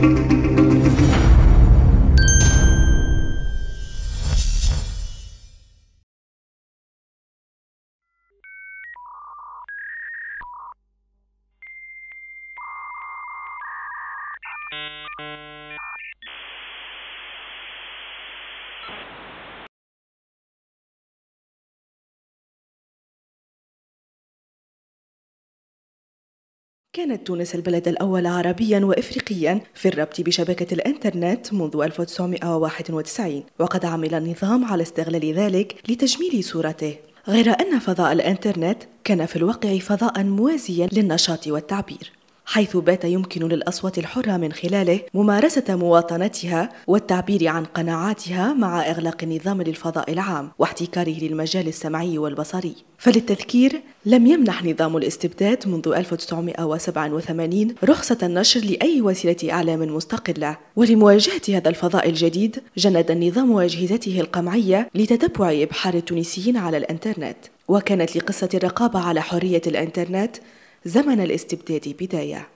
Thank you. كانت تونس البلد الأول عربيا وإفريقيا في الربط بشبكة الإنترنت منذ 1991 وقد عمل النظام على استغلال ذلك لتجميل صورته غير أن فضاء الإنترنت كان في الواقع فضاء موازيا للنشاط والتعبير حيث بات يمكن للأصوات الحرة من خلاله ممارسة مواطنتها والتعبير عن قناعاتها مع إغلاق النظام للفضاء العام واحتكاره للمجال السمعي والبصري فللتذكير لم يمنح نظام الاستبداد منذ 1987 رخصة النشر لأي وسيلة إعلام مستقلة ولمواجهة هذا الفضاء الجديد جند النظام أجهزته القمعية لتتبع إبحار التونسيين على الإنترنت وكانت لقصة الرقابة على حرية الإنترنت زمن الاستبداد بداية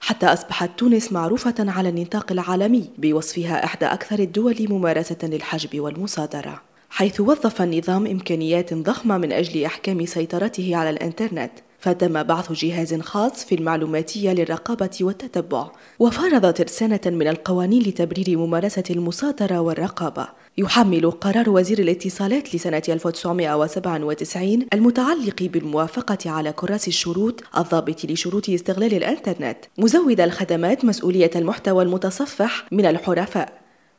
حتى أصبحت تونس معروفة على النطاق العالمي بوصفها إحدى أكثر الدول ممارسة للحجب والمصادرة حيث وظف النظام إمكانيات ضخمة من أجل إحكام سيطرته على الإنترنت فتم بعث جهاز خاص في المعلوماتية للرقابة والتتبع وفرض ترسانة من القوانين لتبرير ممارسة المصادرة والرقابة يحمل قرار وزير الاتصالات لسنة 1997 المتعلق بالموافقة على كراس الشروط الضابط لشروط استغلال الإنترنت مزود الخدمات مسؤولية المحتوى المتصفح من الحرفاء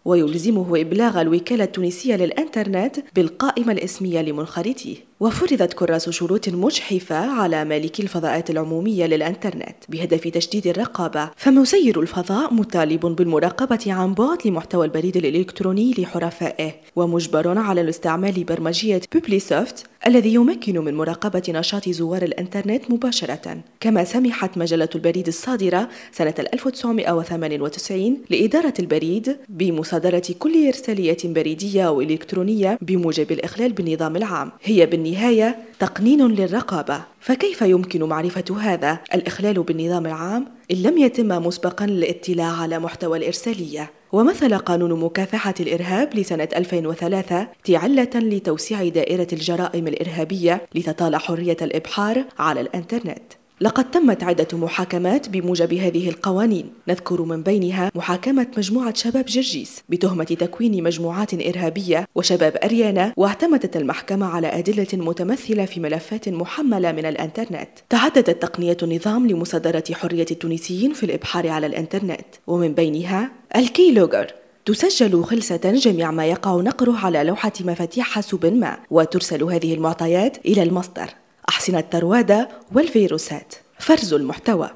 ويلزمه إبلاغ الوكالة التونسية للإنترنت بالقائمة الاسمية لمنخرطيه وفرضت كراس شروط مجحفة على مالكي الفضاءات العمومية للإنترنت بهدف تشديد الرقابة فمسير الفضاء مطالب بالمراقبة عن بعد لمحتوى البريد الإلكتروني لحرفائه ومجبر على الاستعمال برمجية بوبليسوفت الذي يمكن من مراقبة نشاط زوار الإنترنت مباشرة كما سمحت مجلة البريد الصادرة سنة 1998 لإدارة البريد بمصادرة كل إرسالية بريدية أو إلكترونية بموجب الإخلال بالنظام العام هي بالنسبة النهاية تقنين للرقابة فكيف يمكن معرفة هذا الإخلال بالنظام العام إن لم يتم مسبقا الاطلاع على محتوى الإرسالية ومثل قانون مكافحة الإرهاب لسنة 2003 تعلة لتوسيع دائرة الجرائم الإرهابية لتطال حرية الإبحار على الإنترنت لقد تمت عدة محاكمات بموجب هذه القوانين نذكر من بينها محاكمة مجموعة شباب جرجيس بتهمة تكوين مجموعات إرهابية وشباب أريانا واعتمدت المحكمة على أدلة متمثلة في ملفات محملة من الإنترنت تعددت تقنية النظام لمصادرة حرية التونسيين في الإبحار على الإنترنت ومن بينها الكي لوجر تسجل خلسة جميع ما يقع نقره على لوحة مفاتيح حاسوب ما وترسل هذه المعطيات إلى المصدر أحصنة التروادة والفيروسات فرز المحتوى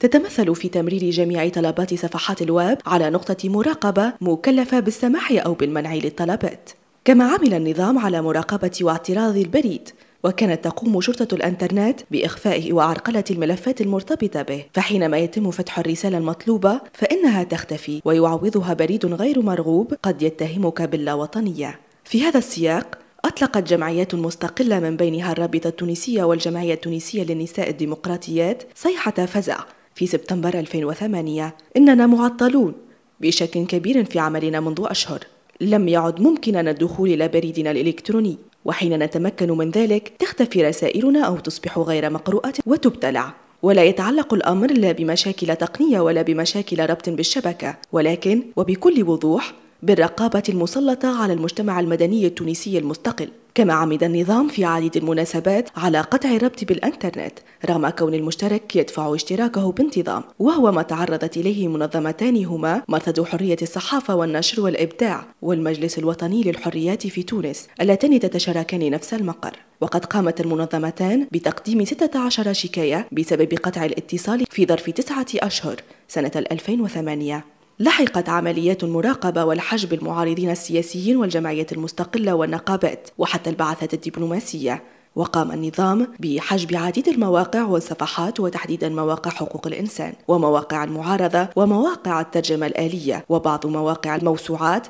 تتمثل في تمرير جميع طلبات صفحات الويب على نقطة مراقبة مكلفة بالسماح أو بالمنع للطلبات كما عمل النظام على مراقبة واعتراض البريد وكانت تقوم شرطة الإنترنت بإخفاء وعرقلة الملفات المرتبطة به، فحينما يتم فتح الرسالة المطلوبة فإنها تختفي ويعوضها بريد غير مرغوب قد يتهمك باللاوطنية. في هذا السياق أطلقت جمعيات مستقلة من بينها الرابطة التونسية والجمعية التونسية للنساء الديمقراطيات صيحة فزع في سبتمبر 2008 إننا معطلون بشكل كبير في عملنا منذ أشهر لم يعد ممكننا الدخول إلى بريدنا الإلكتروني وحين نتمكن من ذلك تختفي رسائلنا أو تصبح غير مقروءة وتبتلع ولا يتعلق الأمر لا بمشاكل تقنية ولا بمشاكل ربط بالشبكة ولكن وبكل وضوح بالرقابة المسلطة على المجتمع المدني التونسي المستقل كما عمد النظام في عديد المناسبات على قطع الربط بالانترنت رغم كون المشترك يدفع اشتراكه بانتظام وهو ما تعرضت اليه منظمتان هما مرصد حريه الصحافه والنشر والابداع والمجلس الوطني للحريات في تونس اللتان تتشاركان نفس المقر وقد قامت المنظمتان بتقديم 16 شكايه بسبب قطع الاتصال في ظرف تسعه اشهر سنه 2008 لحقت عمليات المراقبة والحجب المعارضين السياسيين والجمعيات المستقلة والنقابات وحتى البعثات الدبلوماسية وقام النظام بحجب عديد المواقع والصفحات وتحديدا مواقع حقوق الإنسان ومواقع المعارضة ومواقع الترجمة الآلية وبعض مواقع الموسوعات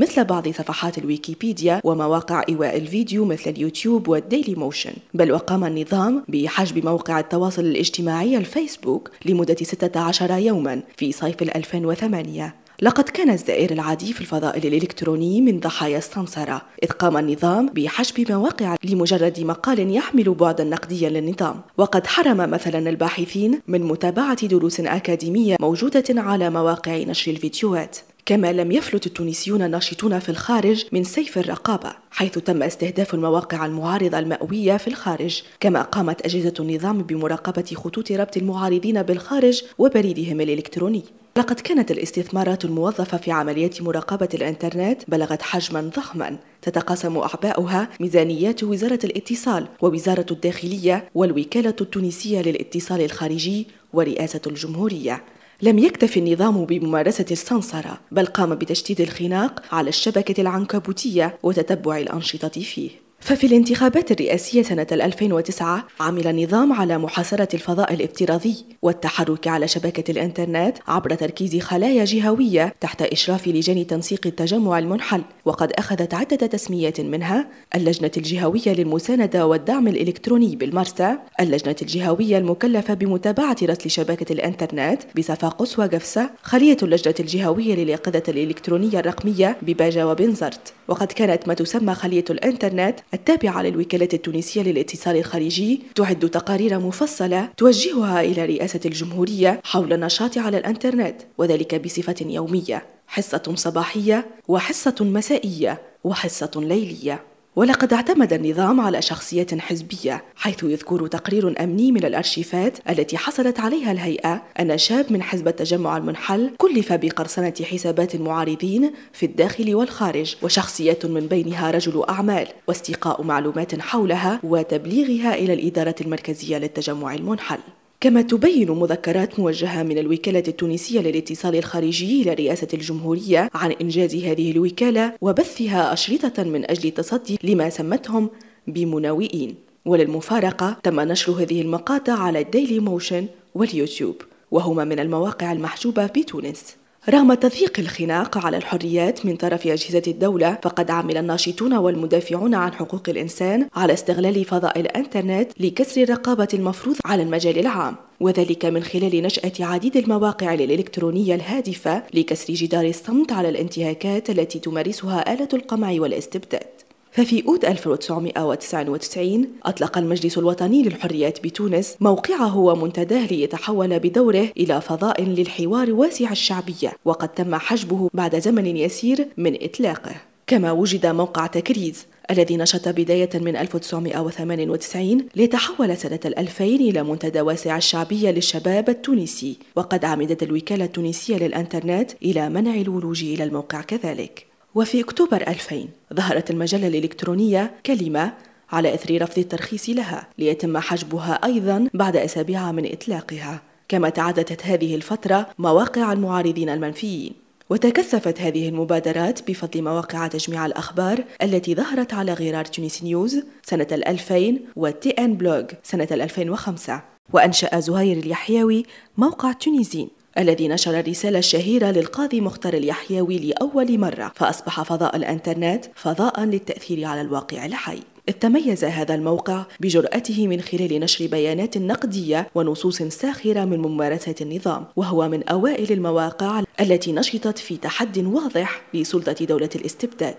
مثل بعض صفحات الويكيبيديا ومواقع إيواء الفيديو مثل اليوتيوب والديلي موشن بل وقام النظام بحجب موقع التواصل الاجتماعي الفيسبوك لمدة 16 يوما في صيف 2008 لقد كان الزائر العادي في الفضاء الإلكتروني من ضحايا السمسرة إذ قام النظام بحجب مواقع لمجرد مقال يحمل بعدا نقديا للنظام وقد حرم مثلا الباحثين من متابعة دروس أكاديمية موجودة على مواقع نشر الفيديوهات كما لم يفلت التونسيون الناشطون في الخارج من سيف الرقابة حيث تم استهداف المواقع المعارضة المأوية في الخارج كما قامت أجهزة النظام بمراقبة خطوط ربط المعارضين بالخارج وبريدهم الإلكتروني لقد كانت الاستثمارات الموظفة في عمليات مراقبة الإنترنت بلغت حجما ضخما تتقاسم أعباؤها ميزانيات وزارة الاتصال ووزارة الداخلية والوكالة التونسية للاتصال الخارجي ورئاسة الجمهورية لم يكتف النظام بممارسة السمسرة بل قام بتشديد الخناق على الشبكة العنكبوتية وتتبع الأنشطة فيه ففي الانتخابات الرئاسية سنة 2009 عمل النظام على محاصرة الفضاء الافتراضي والتحرك على شبكة الإنترنت عبر تركيز خلايا جهوية تحت إشراف لجان تنسيق التجمع المنحل وقد أخذت عدة تسميات منها اللجنة الجهوية للمساندة والدعم الإلكتروني بالمرسى اللجنة الجهوية المكلفة بمتابعة رسل شبكة الإنترنت بصفاقس وقفصة خلية اللجنة الجهوية لليقظة الإلكترونية الرقمية بباجة وبنزرت وقد كانت ما تسمى خلية الإنترنت التابعة للوكالة التونسية للاتصال الخارجي تعد تقارير مفصلة توجهها إلى رئاسة الجمهورية حول النشاط على الإنترنت وذلك بصفة يومية حصة صباحية وحصة مسائية وحصة ليلية ولقد اعتمد النظام على شخصية حزبية حيث يذكر تقرير أمني من الأرشيفات التي حصلت عليها الهيئة أن شاب من حزب التجمع المنحل كلف بقرصنة حسابات المعارضين في الداخل والخارج وشخصية من بينها رجل أعمال واستيقاء معلومات حولها وتبليغها إلى الإدارة المركزية للتجمع المنحل كما تبين مذكرات موجهة من الوكالة التونسية للاتصال الخارجي إلى رئاسة الجمهورية عن إنجاز هذه الوكالة وبثها أشرطة من أجل التصدي لما سمتهم بمناوئين وللمفارقة تم نشر هذه المقاطع على الديلي موشن واليوتيوب وهما من المواقع المحجوبة بتونس رغم تضييق الخناق على الحريات من طرف أجهزة الدولة فقد عمل الناشطون والمدافعون عن حقوق الإنسان على استغلال فضاء الإنترنت لكسر الرقابة المفروض على المجال العام وذلك من خلال نشأة عديد المواقع الإلكترونية الهادفة لكسر جدار الصمت على الانتهاكات التي تمارسها آلة القمع والاستبداد ففي أوت 1999 أطلق المجلس الوطني للحريات بتونس موقعه ومنتداه ليتحول بدوره إلى فضاء للحوار واسع الشعبية وقد تم حجبه بعد زمن يسير من إطلاقه كما وجد موقع تكريز الذي نشط بداية من 1998 ليتحول سنة 2000 إلى منتدى واسع الشعبية للشباب التونسي وقد عمدت الوكالة التونسية للإنترنت إلى منع الولوج إلى الموقع كذلك وفي أكتوبر 2000 ظهرت المجلة الإلكترونية كلمة على إثر رفض الترخيص لها ليتم حجبها أيضا بعد أسابيع من إطلاقها كما تعددت هذه الفترة مواقع المعارضين المنفيين وتكثفت هذه المبادرات بفضل مواقع تجميع الأخبار التي ظهرت على غرار تونس نيوز سنة 2000 وتي ان بلوج سنة 2005 وأنشأ زهير اليحيوي موقع تونيزين الذي نشر الرسالة الشهيرة للقاضي مختار اليحيوي لأول مرة فأصبح فضاء الإنترنت فضاء للتأثير على الواقع الحي إذ تميز هذا الموقع بجرأته من خلال نشر بيانات نقدية ونصوص ساخرة من ممارسة النظام وهو من أوائل المواقع التي نشطت في تحد واضح لسلطة دولة الاستبداد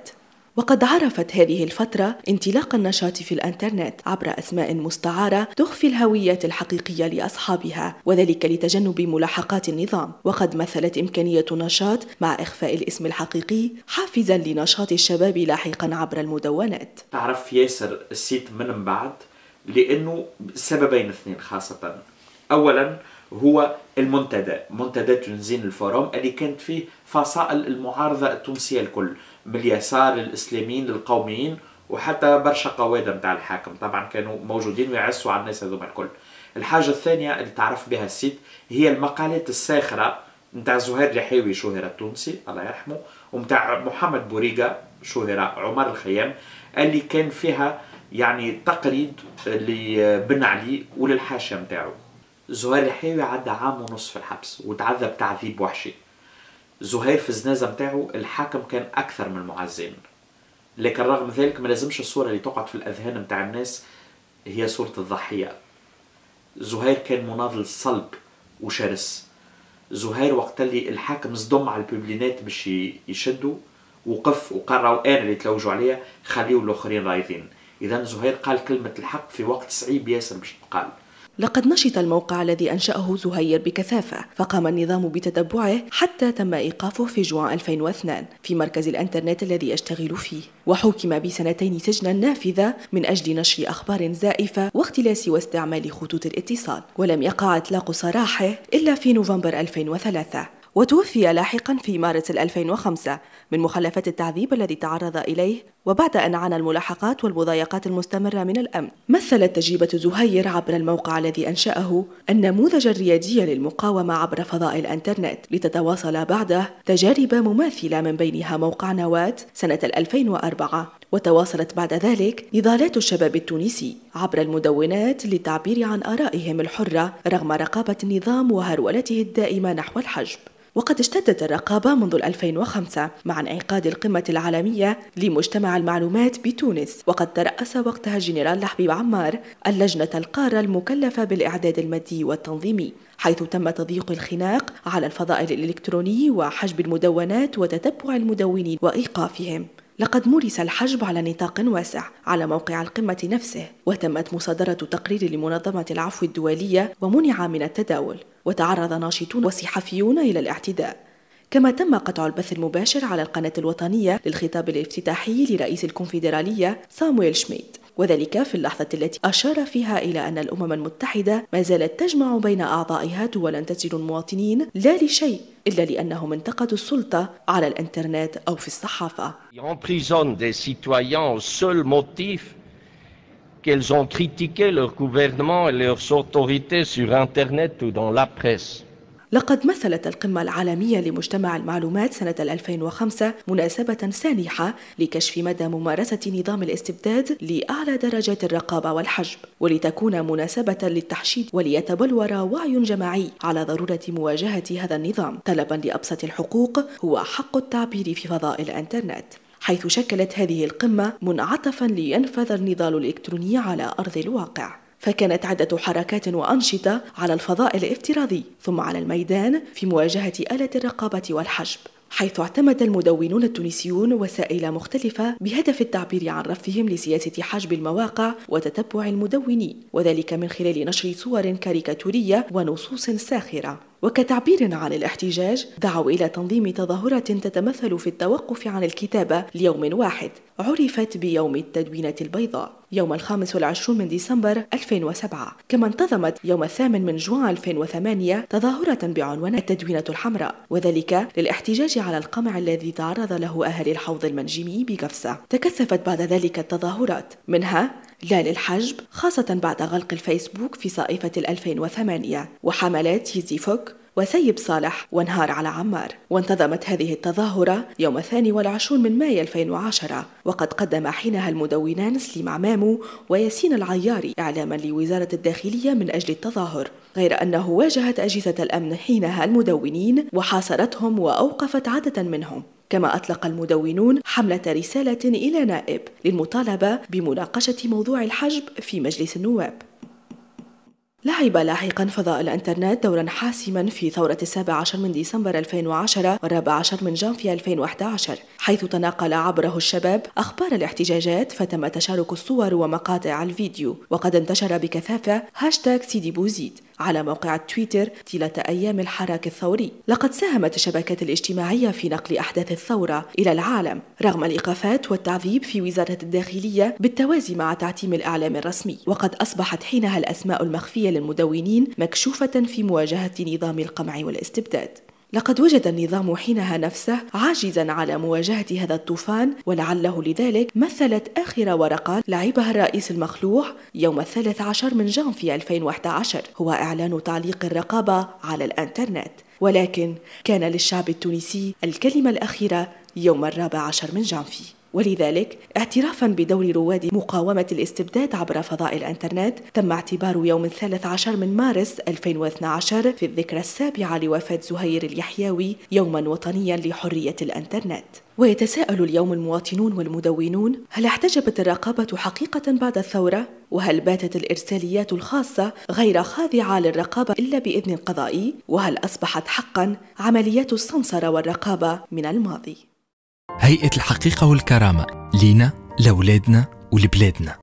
وقد عرفت هذه الفترة انطلاق النشاط في الانترنت عبر أسماء مستعارة تخفي الهوية الحقيقية لأصحابها وذلك لتجنب ملاحقات النظام وقد مثلت إمكانية نشاط مع إخفاء الاسم الحقيقي حافزا لنشاط الشباب لاحقا عبر المدونات تعرف ياسر السيت من بعد لأنه سببين اثنين خاصة أولا هو المنتدى منتدى تنزين الفورم اللي كانت فيه فصائل المعارضة التونسية الكل من اليسار للإسلاميين للقوميين وحتى برشا قوادة متاع الحاكم طبعا كانوا موجودين ويعسوا على الناس هذوما الكل الحاجة الثانية اللي تعرف بها السيد هي المقالات الساخرة متاع زهير لحيوي شهرة التونسي الله يرحمه ومتاع محمد بوريقة شهرة عمر الخيام اللي كان فيها يعني تقريد لبن علي وللحاشية نتاعو زهير الحيوي عدى عام ونص في الحبس وتعذب تعذيب وحشي زهير في الزنازه متاعه الحاكم كان اكثر من معزين لكن رغم ذلك ما لازمش الصوره اللي تقعد في الاذهان متاع الناس هي صوره الضحيه زهير كان مناضل صلب وشرس زهير وقت اللي الحاكم صدم على الببلينات باش يشدوا وقف وقرروا انا اللي تلوجوا عليا خليوا الاخرين رايضين اذا زهير قال كلمه الحق في وقت صعيب ياسر باش تقال لقد نشط الموقع الذي أنشأه زهير بكثافة فقام النظام بتتبعه حتى تم إيقافه في جوان 2002 في مركز الإنترنت الذي يشتغل فيه وحكم بسنتين سجنا نافذة من أجل نشر أخبار زائفة واختلاس واستعمال خطوط الاتصال ولم يقع إطلاق سراحه إلا في نوفمبر 2003 وتوفي لاحقا في مارس 2005 من مخلفات التعذيب الذي تعرض إليه وبعد أن عانى الملاحقات والمضايقات المستمرة من الأمن مثلت تجربة زهير عبر الموقع الذي أنشأه النموذج الريادي للمقاومة عبر فضاء الإنترنت لتتواصل بعده تجارب مماثلة من بينها موقع نواة سنة 2004 وتواصلت بعد ذلك نضالات الشباب التونسي عبر المدونات للتعبير عن آرائهم الحرة رغم رقابة النظام وهرولته الدائمة نحو الحجب وقد اشتدت الرقابة منذ 2005 مع انعقاد القمة العالمية لمجتمع المعلومات بتونس وقد ترأس وقتها الجنرال لحبيب عمار اللجنة القارة المكلفة بالإعداد المادي والتنظيمي حيث تم تضييق الخناق على الفضاء الإلكتروني وحجب المدونات وتتبع المدونين وإيقافهم لقد مورس الحجب على نطاق واسع على موقع القمة نفسه وتمت مصادرة تقرير لمنظمة العفو الدولية ومنع من التداول وتعرض ناشطون وصحفيون إلى الاعتداء كما تم قطع البث المباشر على القناة الوطنية للخطاب الافتتاحي لرئيس الكونفدرالية سامويل شميت وذلك في اللحظة التي أشار فيها إلى أن الأمم المتحدة ما زالت تجمع بين أعضائها دولا تسجن المواطنين لا لشيء إلا لأنهم انتقدوا السلطة على الإنترنت أو في الصحافة. qu'elles ont critiqué leur gouvernement et leurs autorités sur Internet ou dans la presse. لقد مثلت القمة العالمية لمجتمع المعلومات سنة 2005 مناسبة سانحة لكشف مدى ممارسة نظام الاستبداد لأعلى درجات الرقابة والحجب، ولتكون مناسبة للتحشيد وليتبلور وعي جماعي على ضرورة مواجهة هذا النظام طلبا لأبسط الحقوق هو حق التعبير في فضاء الإنترنت. حيث شكلت هذه القمة منعطفا لينفذ النضال الإلكتروني على أرض الواقع فكانت عدة حركات وأنشطة على الفضاء الافتراضي ثم على الميدان في مواجهة آلة الرقابة والحجب حيث اعتمد المدونون التونسيون وسائل مختلفة بهدف التعبير عن رفضهم لسياسة حجب المواقع وتتبع المدونين وذلك من خلال نشر صور كاريكاتورية ونصوص ساخرة وكتعبير عن الاحتجاج دعوا إلى تنظيم تظاهرة تتمثل في التوقف عن الكتابة ليوم واحد عرفت بيوم التدوينة البيضاء يوم الخامس والعشرون من ديسمبر 2007 كما انتظمت يوم الثامن من جوان 2008 تظاهرة بعنوان التدوينة الحمراء وذلك للاحتجاج على القمع الذي تعرض له أهل الحوض المنجمي بقفصة تكثفت بعد ذلك التظاهرات منها لا للحجب خاصة بعد غلق الفيسبوك في صائفة 2008 وحملات يزي فوك وسيب صالح وانهار على عمار وانتظمت هذه التظاهرة يوم الثاني والعشرون من مايو 2010 وقد قدم حينها المدونان سليم عمامو وياسين العياري إعلاما لوزارة الداخلية من أجل التظاهر غير أنه واجهت أجهزة الأمن حينها المدونين وحاصرتهم وأوقفت عددا منهم كما أطلق المدونون حملة رسالة إلى نائب للمطالبة بمناقشة موضوع الحجب في مجلس النواب لعب لاحقا فضاء الانترنت دورا حاسما في ثورة السابع عشر من ديسمبر 2010 والرابع عشر من جانفي 2011 حيث تناقل عبره الشباب أخبار الاحتجاجات فتم تشارك الصور ومقاطع الفيديو وقد انتشر بكثافة هاشتاغ سيدي بوزيد على موقع تويتر طيلة أيام الحراك الثوري لقد ساهمت الشبكات الاجتماعية في نقل أحداث الثورة إلى العالم رغم الإيقافات والتعذيب في وزارة الداخلية بالتوازي مع تعتيم الإعلام الرسمي وقد أصبحت حينها الأسماء المخفية للمدونين مكشوفة في مواجهة نظام القمع والاستبداد لقد وجد النظام حينها نفسه عاجزا على مواجهة هذا الطوفان ولعله لذلك مثلت آخر ورقة لعبها الرئيس المخلوع يوم الثالث عشر من جان في 2011 هو إعلان تعليق الرقابة على الإنترنت ولكن كان للشعب التونسي الكلمة الأخيرة يوم الرابع عشر من جانفي ولذلك اعترافا بدور رواد مقاومة الاستبداد عبر فضاء الانترنت تم اعتبار يوم الثالث عشر من مارس 2012 في الذكرى السابعة لوفاة زهير اليحياوي يوما وطنيا لحرية الانترنت ويتساءل اليوم المواطنون والمدونون هل احتجبت الرقابة حقيقة بعد الثورة؟ وهل باتت الإرساليات الخاصة غير خاضعة للرقابة إلا بإذن قضائي؟ وهل أصبحت حقا عمليات الصنصرة والرقابة من الماضي؟ هيئة الحقيقة والكرامة لينا لولادنا ولبلادنا